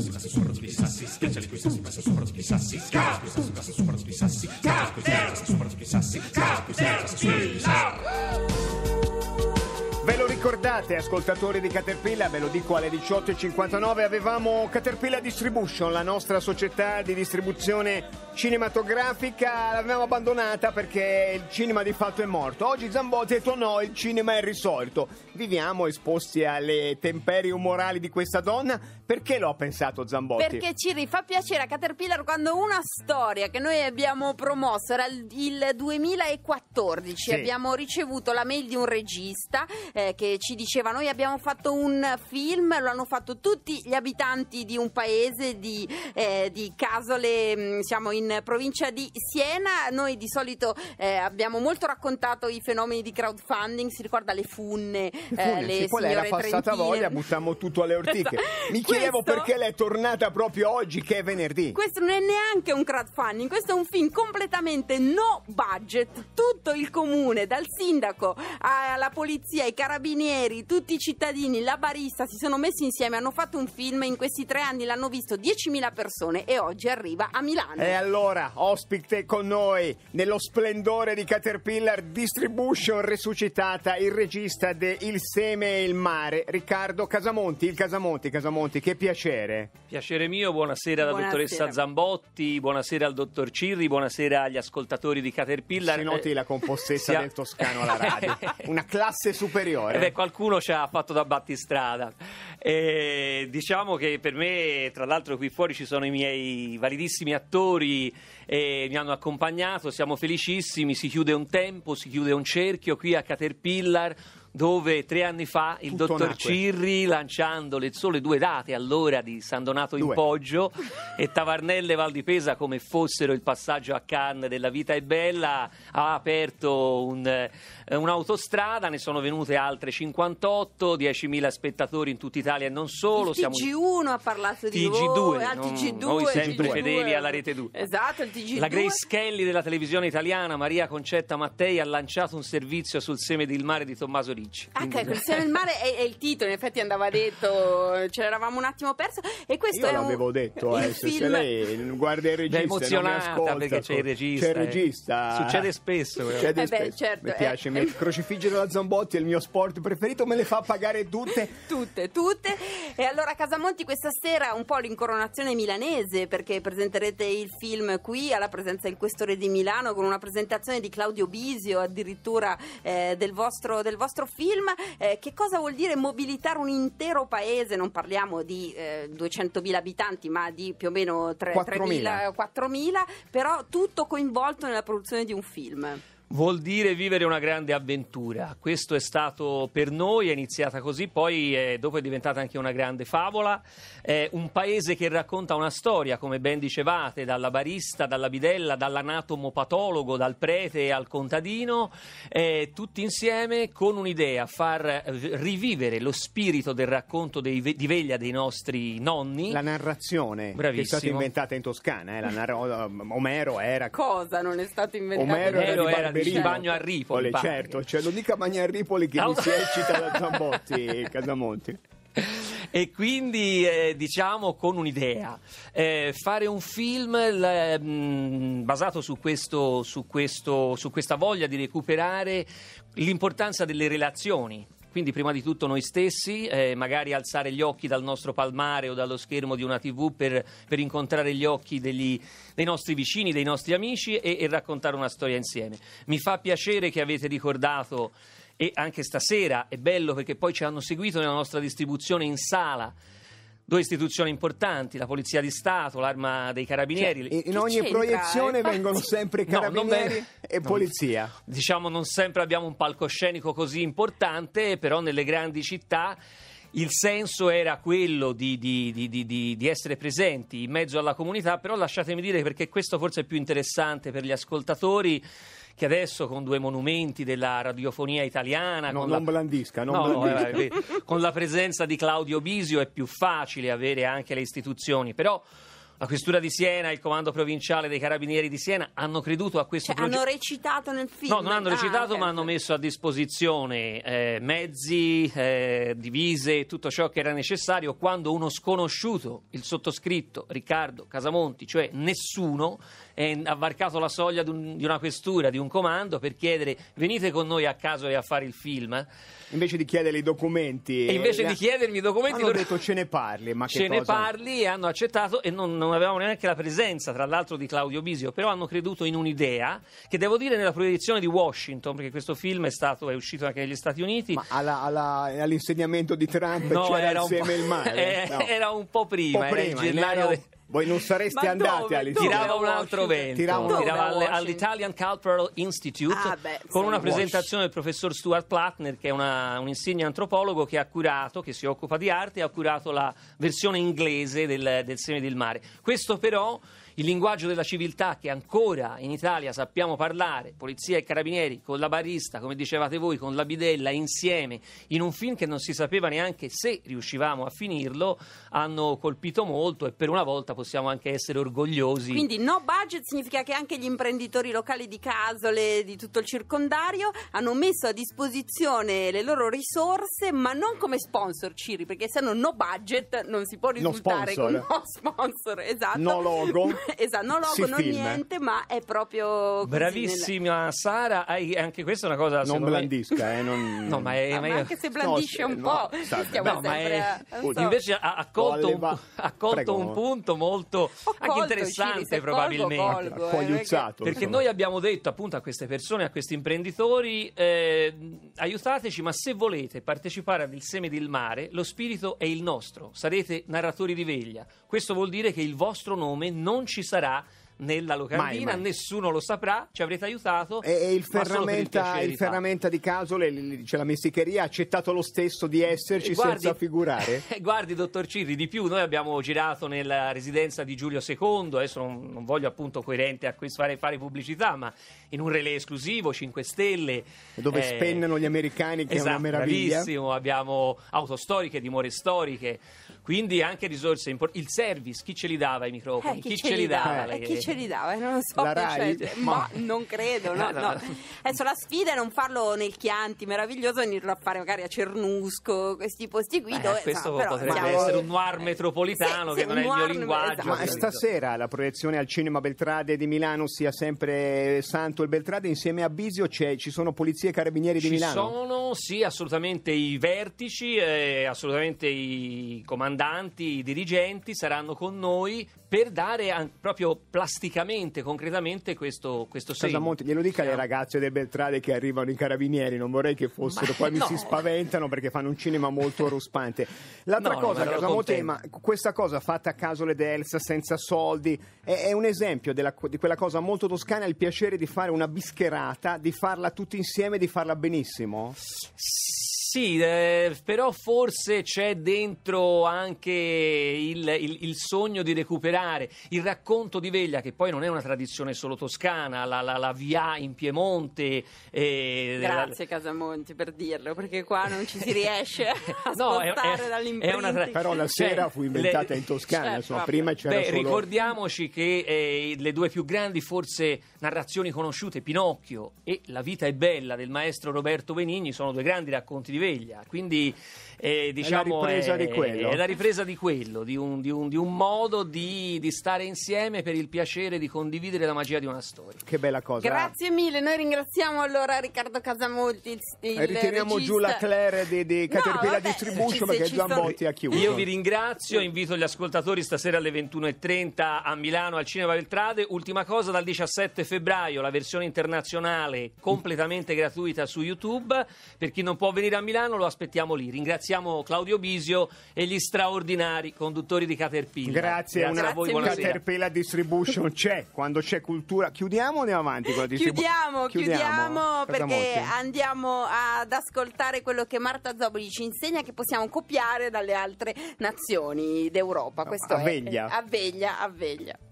¡Suscríbete al canal! Scusate, ascoltatori di Caterpillar, ve lo dico alle 18.59, avevamo Caterpillar Distribution, la nostra società di distribuzione cinematografica, l'avevamo abbandonata perché il cinema di fatto è morto. Oggi Zambotti ha detto no, il cinema è risolto. Viviamo esposti alle temperie umorali di questa donna. Perché lo ha pensato Zambotti? Perché ci rifà piacere a Caterpillar quando una storia che noi abbiamo promosso era il 2014, sì. abbiamo ricevuto la mail di un regista eh, che ci dice diceva noi abbiamo fatto un film, lo hanno fatto tutti gli abitanti di un paese di, eh, di Casole, mm, siamo in provincia di Siena, noi di solito eh, abbiamo molto raccontato i fenomeni di crowdfunding, si ricorda le funne, eh, funne eh, le sì, poi lei era passata voglia, buttammo tutto alle ortiche. Esatto. Mi chiedevo questo, perché lei è tornata proprio oggi che è venerdì. Questo non è neanche un crowdfunding, questo è un film completamente no budget, tutto il comune, dal sindaco alla polizia, ai carabinieri, locali, tutti i cittadini, la barista si sono messi insieme, hanno fatto un film, in questi tre anni l'hanno visto 10.000 persone e oggi arriva a Milano. E allora, ospite con noi, nello splendore di Caterpillar Distribution resuscitata, il regista de Il seme e il mare, Riccardo Casamonti. Il Casamonti, Casamonti, che piacere. Piacere mio, buonasera alla dottoressa Zambotti, buonasera al dottor Cirri, buonasera agli ascoltatori di Caterpillar. Si noti la compostezza eh, del toscano alla radio, una classe superiore. Eh beh, qualcuno nessuno ci ha fatto da battistrada. E diciamo che per me, tra l'altro, qui fuori ci sono i miei validissimi attori e mi hanno accompagnato. Siamo felicissimi. Si chiude un tempo, si chiude un cerchio qui a Caterpillar dove tre anni fa il Tutto dottor nacque. Cirri, lanciando le sole due date allora di San Donato in Due. Poggio e Tavarnelle Val di Pesa come fossero il passaggio a Cannes della vita è bella, ha aperto un, eh, un'autostrada, ne sono venute altre 58, 10.000 spettatori in tutta Italia e non solo. Il TG1 ha parlato di TG2, voi, TG2, noi sempre TG2. fedeli alla rete 2. Esatto, il TG2. La Grace Kelly della televisione italiana, Maria Concetta Mattei, ha lanciato un servizio sul seme del mare di Tommaso Ricci Beach. Ah, ecco, Cristiano il mare è, è, il titolo, in effetti andava detto, ce l'eravamo un attimo perso. E questo Io è l'avevo un... detto, eh, se, se lei guarda il regista, è emozionata ascolta, perché c'è il regista. Ecco, c'è il regista. Eh. Succede spesso. Succede eh beh, spesso. Certo, mi eh. piace, mi... il crocifigge Zambotti è il mio sport preferito, me le fa pagare tutte. tutte, tutte. E allora Casamonti questa sera un po' l'incoronazione milanese perché presenterete il film qui alla presenza del questore di Milano con una presentazione di Claudio Bisio addirittura eh, del, vostro, del, vostro, film. Eh, che cosa vuol dire mobilitare un intero paese? Non parliamo di eh, 200.000 abitanti ma di più o meno 3, 4.000. 3.000, 4.000, però tutto coinvolto nella produzione di un film. Vuol dire vivere una grande avventura. Questo è stato per noi, è iniziata così, poi eh, dopo è diventata anche una grande favola. È un paese che racconta una storia, come ben dicevate, dalla barista, dalla bidella, dall'anatomopatologo, dal prete al contadino, eh, tutti insieme con un'idea, far eh, rivivere lo spirito del racconto dei, di veglia dei nostri nonni. La narrazione Bravissimo. che è stata inventata in Toscana, eh, narra- Omero era... Cosa non è stato inventato? Omero era, era Camerino. bagno a Ripoli. Certo, cioè, non dica bagno a Ripoli che no. mi si eccita da Zambotti, Casamonti e quindi eh, diciamo con un'idea eh, fare un film l- mh, mm, basato su, questo, su, questo, su questa voglia di recuperare l'importanza delle relazioni quindi prima di tutto noi stessi, eh, magari alzare gli occhi dal nostro palmare o dallo schermo di una tv per, per incontrare gli occhi degli, dei nostri vicini, dei nostri amici e, e raccontare una storia insieme. Mi fa piacere che avete ricordato e anche stasera è bello perché poi ci hanno seguito nella nostra distribuzione in sala due istituzioni importanti, la Polizia di Stato, l'Arma dei Carabinieri. Cioè, in ogni c'entra? proiezione vengono sempre Carabinieri no, e Polizia. No, diciamo non sempre abbiamo un palcoscenico così importante, però nelle grandi città il senso era quello di, di, di, di, essere presenti in mezzo alla comunità, però lasciatemi dire perché questo forse è più interessante per gli ascoltatori che adesso con due monumenti della radiofonia italiana... No, non la... blandisca, non no, eh, blandisca. No, eh, con la presenza di Claudio Bisio è più facile avere anche le istituzioni, però la questura di Siena il comando provinciale dei carabinieri di Siena hanno creduto a questo cioè, progetto. Hanno recitato nel film? No, non hanno ah, recitato, ah, ma hanno messo a disposizione eh, mezzi, eh, divise, tutto ciò che era necessario quando uno sconosciuto, il sottoscritto Riccardo Casamonti, cioè nessuno, ha varcato la soglia di, un, di, una questura, di un comando per chiedere venite con noi a caso e a fare il film. Invece di chiedere i documenti. E invece eh, di chiedermi i documenti. Hanno loro... detto ce ne parli, ma ce che Ce ne cosa... parli e hanno accettato e non, non non avevamo neanche la presenza, tra l'altro, di Claudio Bisio, però hanno creduto in un'idea che devo dire nella proiezione di Washington, perché questo film è, stato, è uscito anche negli Stati Uniti. Ma alla, alla, all'insegnamento di Trump no, c'era era insieme il male? Eh, no. Era un po' prima, po prima era il gennaio... Era... Voi non sareste Ma andati all'Italia Tirava un altro vento, tirava, un... tirava all, all'Italian Cultural Institute ah, beh, con una presentazione del professor Stuart Plattner, che è una, un insigne antropologo che ha curato, che si occupa di arte, ha curato la versione inglese del, del Seme del Mare. Questo però il linguaggio della civiltà che ancora in Italia sappiamo parlare, polizia e carabinieri, con la barista, come dicevate voi, con la bidella, insieme, in un film che non si sapeva neanche se riuscivamo a finirlo, hanno colpito molto e per una volta possiamo anche essere orgogliosi. Quindi no budget significa che anche gli imprenditori locali di Casole, di tutto il circondario, hanno messo a disposizione le loro risorse, ma non come sponsor, Ciri, perché se no no budget non si può risultare no sponsor. Con no sponsor, esatto. No logo. esatto, non logo, si non niente, ma è proprio... Bravissima nel... Sara, hai, anche questa è una cosa... Non blandisca, me... eh, non... No, ma, è, ah, no, ma, ma anche se blandisce no, un po', no, stiamo È... Eh, so. Invece ha, ha colto, un, ha colto un punto molto colto, anche interessante Ciri, probabilmente. Colgo, eh, colgo, perché noi abbiamo detto appunto a queste persone, a questi imprenditori, eh, aiutateci, ma se volete partecipare al seme del mare, lo spirito è il nostro, sarete narratori di veglia. Questo vuol dire che il vostro nome non ci ci sarà nella locandina, mai, mai. nessuno lo saprà, ci avrete aiutato. E, e il, ferramenta, il, il ferramenta di Casole, cioè la mesticheria, ha accettato lo stesso di eh, esserci guardi, senza figurare? Eh, guardi, dottor Cirri, di più, noi abbiamo girato nella residenza di Giulio II, adesso non, non voglio appunto coerente a questo fare, fare, pubblicità, ma in un relay esclusivo, 5 Stelle. Dove eh, spennano gli americani, che esatto, è una esatto, meraviglia. Bravissimo, abbiamo storiche, dimore storiche, quindi anche risorse importanti. Il service, chi ce li dava i microfoni? Eh, chi, chi, ce, ce li dava? Eh, ce li dava, eh, non so la cioè, Rai, cioè, ma... ma non credo, no, no. Adesso la sfida è non farlo nel Chianti, meraviglioso, venirlo a fare magari a Cernusco, questi posti qui. Eh, dove, questo insomma, potrebbe però, essere un noir metropolitano sì, che non è il mio linguaggio. Ma stasera la proiezione al cinema Beltrade di Milano sia sempre Santo il Beltrade insieme a Bisio ci sono polizie e carabinieri ci di Milano? Ci sono, sì, assolutamente i vertici, eh, assolutamente i comandanti, i dirigenti saranno con noi per dare an- proprio plastica realisticamente, concretamente questo, questo segno. Casamonte, glielo dica alle ragazze del Beltrade che arrivano i carabinieri, non vorrei che fossero, ma poi no. mi si spaventano perché fanno un cinema molto ruspante. L'altra no, cosa, Casamonte, ma questa cosa fatta a caso le Delsa senza soldi è, è un esempio della, di quella cosa molto toscana, il piacere di fare una bischerata, di farla tutti insieme, di farla benissimo? Sì sì, eh, però forse c'è dentro anche il, il, il, sogno di recuperare il racconto di Veglia, che poi non è una tradizione solo toscana, la, la, la via in Piemonte. Eh, Grazie la... Casamonti per dirlo, perché qua non ci si riesce a no, è, è, tra... Però la sera cioè, fu inventata le... in Toscana, certo, insomma, prima c'era beh, solo... Ricordiamoci che eh, le due più grandi forse narrazioni conosciute, Pinocchio e La vita è bella del maestro Roberto Benigni, sono due grandi racconti di veglia. Quindi eh, diciamo, è, la diciamo, ripresa, è, di quello. È la ripresa di quello, di un, di un, di un modo di, di, stare insieme per il piacere di condividere la magia di una storia. Che bella cosa. Grazie mille, noi ringraziamo allora Riccardo Casamolti. Il, eh, ritiriamo regista. giù la Claire di, di Caterpillar no, Distribution perché Giambotti ha chiuso. Io vi ringrazio, invito gli ascoltatori stasera alle 21.30 a Milano al Cinema Beltrade. Ultima cosa, dal 17 febbraio la versione internazionale completamente gratuita su YouTube. Per chi non può venire a Milano, Milano, lo aspettiamo lì. Ringraziamo Claudio Bisio e gli straordinari conduttori di Caterpillar. Grazie, Grazie Grazie a voi, buonasera. Caterpillar Distribution c'è, quando c'è cultura. Chiudiamo o andiamo avanti con la distribuzione? Chiudiamo, chiudiamo, chiudiamo perché andiamo ad ascoltare quello che Marta Zoboli ci insegna che possiamo copiare dalle altre nazioni d'Europa. Questo avveglia. è avveglia, avveglia, avveglia.